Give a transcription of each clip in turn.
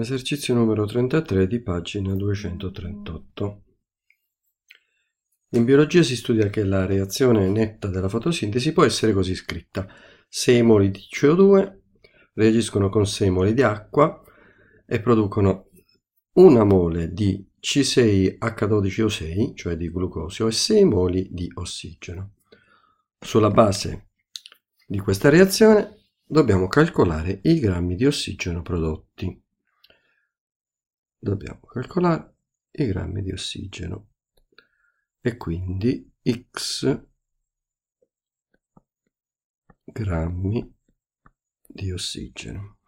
Esercizio numero 33 di pagina 238. In biologia si studia che la reazione netta della fotosintesi può essere così scritta. 6 moli di CO2 reagiscono con 6 moli di acqua e producono 1 mole di C6H12O6, cioè di glucosio, e 6 moli di ossigeno. Sulla base di questa reazione dobbiamo calcolare i grammi di ossigeno prodotti dobbiamo calcolare i grammi di ossigeno e quindi x grammi di ossigeno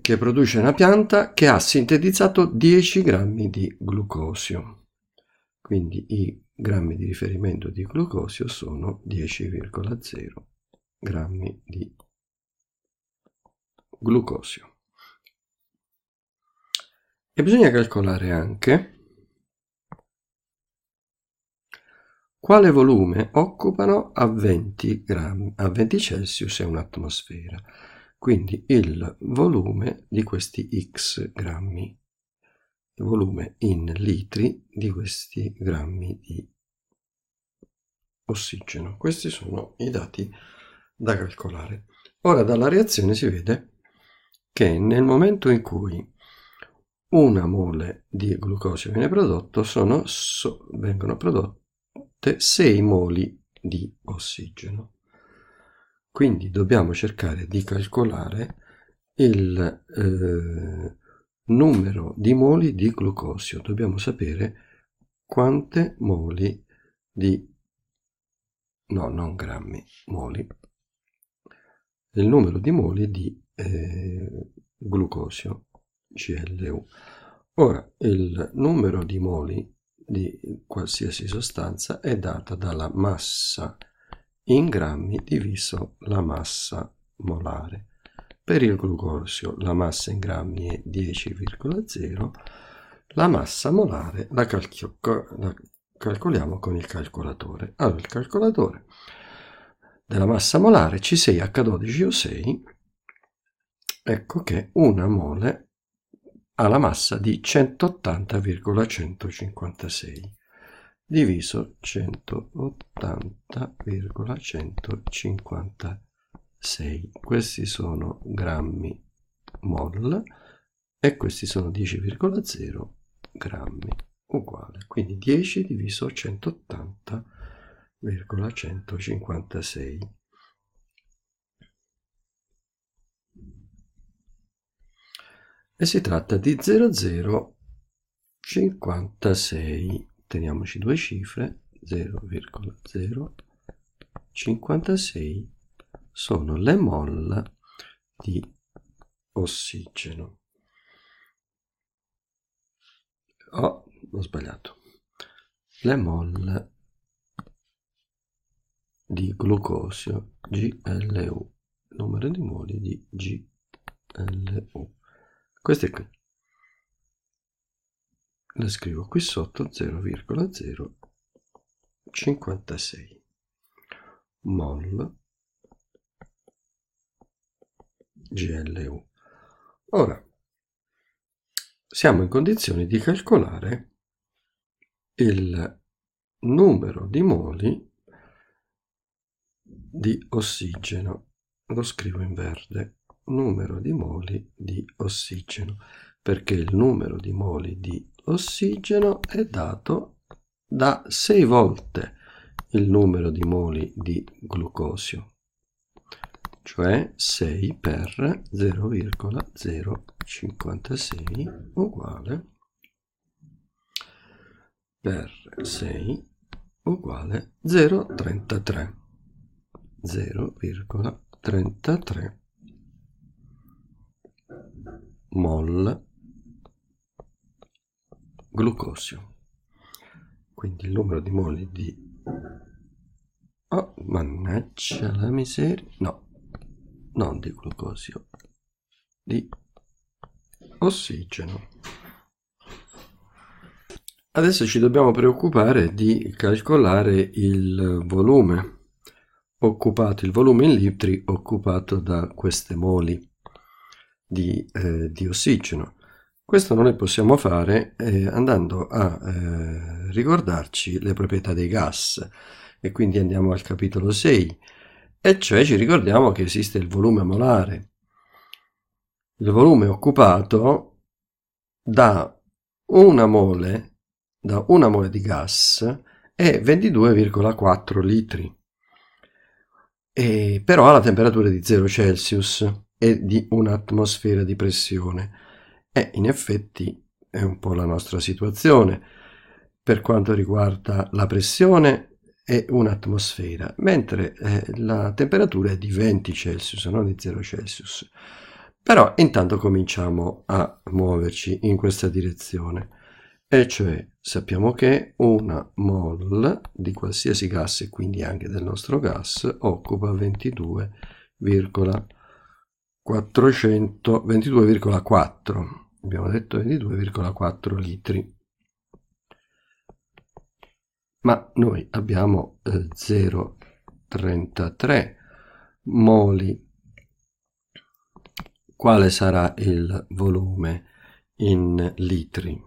che produce una pianta che ha sintetizzato 10 grammi di glucosio. Quindi i grammi di riferimento di glucosio sono 10,0 grammi di glucosio. E bisogna calcolare anche quale volume occupano a 20, grammi, a 20 Celsius e un'atmosfera. Quindi il volume di questi x grammi, il volume in litri di questi grammi di ossigeno. Questi sono i dati da calcolare. Ora dalla reazione si vede che nel momento in cui una mole di glucosio viene prodotto, sono, so, vengono prodotte 6 moli di ossigeno. Quindi dobbiamo cercare di calcolare il eh, numero di moli di glucosio. Dobbiamo sapere quante moli di... no, non grammi, moli. Il numero di moli di eh, glucosio CLU. Ora, il numero di moli di qualsiasi sostanza è data dalla massa in grammi diviso la massa molare. Per il glucosio la massa in grammi è 10,0, la massa molare la, calcio- la calcoliamo con il calcolatore. Allora, il calcolatore della massa molare C6H12O6, ecco che una mole ha la massa di 180,156 diviso 180,156. Questi sono grammi mol e questi sono 10,0 grammi uguale. Quindi 10 diviso 180,156 e si tratta di 0,056. Teniamoci due cifre, 0,056 sono le mol di ossigeno. Oh, ho sbagliato. Le mol di glucosio GLU, numero di moli di GLU. Queste qui. La scrivo qui sotto 0,056 mol GLU. Ora, siamo in condizione di calcolare il numero di moli di ossigeno. Lo scrivo in verde numero di moli di ossigeno, perché il numero di moli di ossigeno è dato da 6 volte il numero di moli di glucosio, cioè 6 per 0,056 uguale per 6 uguale 0,33 0,33 mol glucosio. Quindi il numero di moli di... Oh, mannaggia la miseria. No, non di glucosio, di ossigeno. Adesso ci dobbiamo preoccupare di calcolare il volume occupato, il volume in litri occupato da queste moli di, eh, di ossigeno. Questo noi possiamo fare eh, andando a eh, ricordarci le proprietà dei gas e quindi andiamo al capitolo 6 e cioè ci ricordiamo che esiste il volume molare. Il volume occupato da una mole, da una mole di gas è 22,4 litri, e però alla temperatura di 0 Celsius e di un'atmosfera di pressione. E in effetti è un po' la nostra situazione per quanto riguarda la pressione e un'atmosfera, mentre eh, la temperatura è di 20 Celsius, non di 0 Celsius. Però intanto cominciamo a muoverci in questa direzione, e cioè sappiamo che una mol di qualsiasi gas, e quindi anche del nostro gas, occupa 22,5 422,4 abbiamo detto 22,4 litri ma noi abbiamo 0,33 eh, moli quale sarà il volume in litri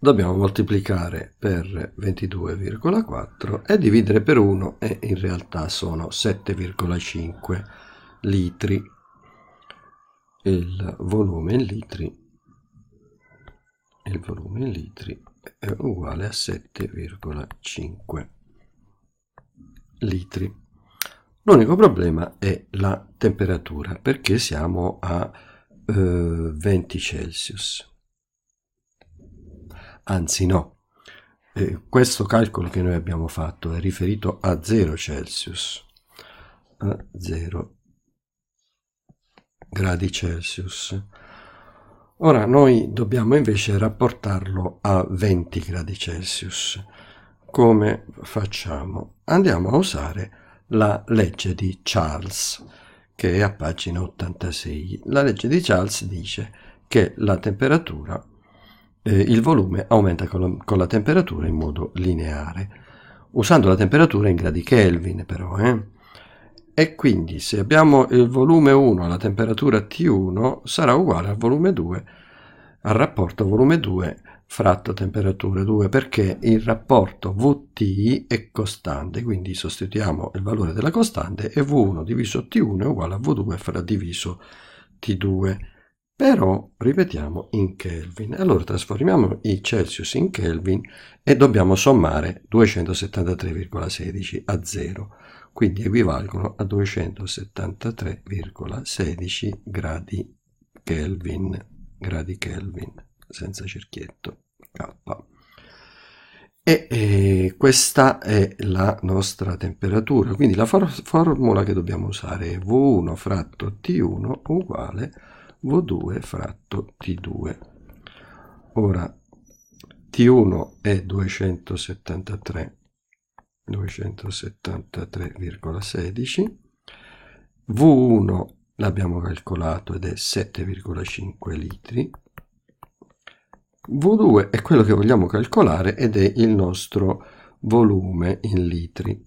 dobbiamo moltiplicare per 22,4 e dividere per 1 e in realtà sono 7,5 litri. Il volume in litri il volume in litri è uguale a 7,5 litri. L'unico problema è la temperatura perché siamo a eh, 20 Celsius anzi no. Eh, questo calcolo che noi abbiamo fatto è riferito a 0 Celsius, a 0 gradi Celsius. Ora noi dobbiamo invece rapportarlo a 20 gradi Celsius. Come facciamo? Andiamo a usare la legge di Charles, che è a pagina 86. La legge di Charles dice che la temperatura eh, il volume aumenta con la, con la, temperatura in modo lineare, usando la temperatura in gradi Kelvin però. Eh? E quindi se abbiamo il volume 1 alla temperatura T1 sarà uguale al volume 2, al rapporto volume 2 fratto temperatura 2 perché il rapporto Vt è costante, quindi sostituiamo il valore della costante e V1 diviso T1 è uguale a V2 diviso T2. Però ripetiamo in Kelvin. Allora trasformiamo i Celsius in Kelvin e dobbiamo sommare 273,16 a 0, quindi equivalgono a 273,16 gradi Kelvin, gradi Kelvin, senza cerchietto, K. E, e, questa è la nostra temperatura, quindi la for- formula che dobbiamo usare è V1 fratto T1 uguale a V2 fratto T2. Ora, T1 è 273, 273,16, V1 l'abbiamo calcolato ed è 7,5 litri, V2 è quello che vogliamo calcolare ed è il nostro volume in litri,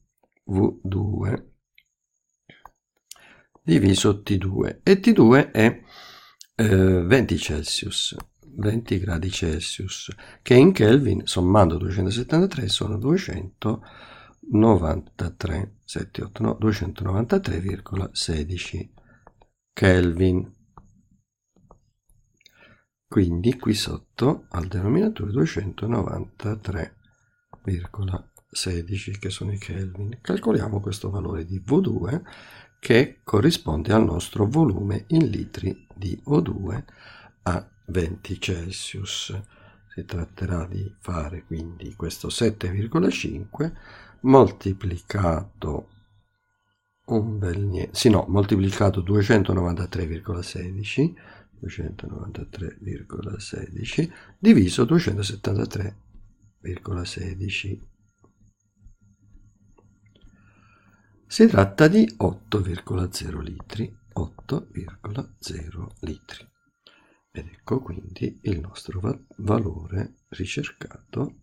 V2 diviso T2 e T2 è 20 eh, Celsius, 20 gradi Celsius, che in Kelvin, sommando 273, sono 293, 7, no, 293,16 Kelvin. Quindi qui sotto al denominatore 293,16 che sono i Kelvin. Calcoliamo questo valore di V2 che corrisponde al nostro volume in litri di O2 a 20 Celsius. Si tratterà di fare quindi questo 7,5 moltiplicato un bel niente, sì no, moltiplicato 293,16 293,16 diviso 273,16 si tratta di 8,0 litri 8,0 litri. Ed ecco quindi il nostro va valore ricercato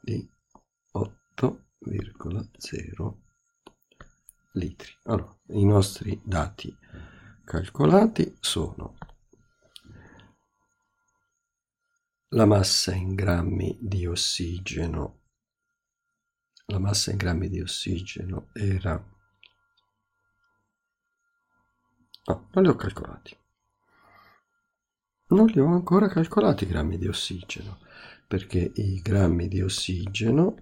di 8,0 litri. Allora, i nostri dati calcolati sono la massa in grammi di ossigeno la massa in grammi di ossigeno era No, non li ho calcolati. Non li ho ancora calcolati i grammi di ossigeno, perché i grammi di ossigeno,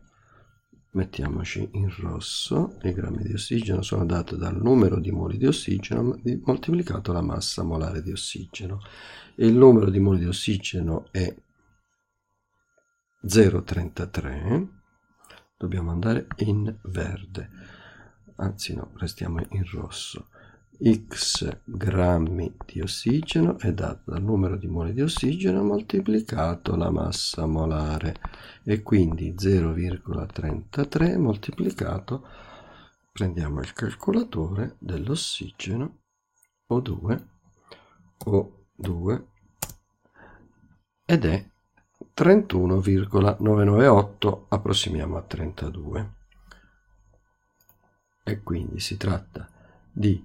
mettiamoci in rosso, i grammi di ossigeno sono dati dal numero di moli di ossigeno moltiplicato la massa molare di ossigeno. E il numero di moli di ossigeno è 0,33. Dobbiamo andare in verde, anzi no, restiamo in rosso x grammi di ossigeno è data dal numero di mole di ossigeno moltiplicato la massa molare e quindi 0,33 moltiplicato prendiamo il calcolatore dell'ossigeno O2 O2 ed è 31,998 approssimiamo a 32 e quindi si tratta di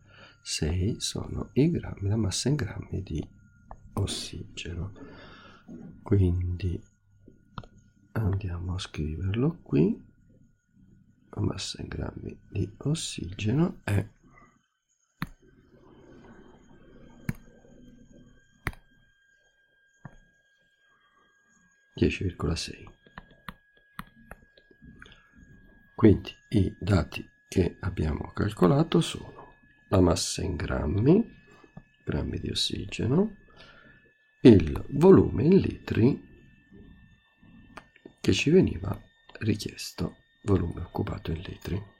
6 sono i grammi, la massa in grammi di ossigeno. Quindi andiamo a scriverlo qui. La massa in grammi di ossigeno è 10,6 quindi i dati che abbiamo calcolato sono la massa in grammi, grammi di ossigeno, il volume in litri che ci veniva richiesto, volume occupato in litri.